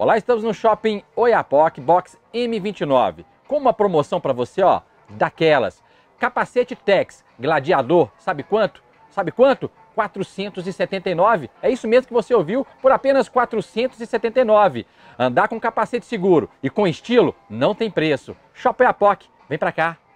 Olá, estamos no Shopping Oiapoque, box M29, com uma promoção para você, ó, daquelas. Capacete Tex Gladiador, sabe quanto? Sabe quanto? 479. É isso mesmo que você ouviu, por apenas 479. Andar com capacete seguro e com estilo não tem preço. Shopping Oiapoque, vem para cá.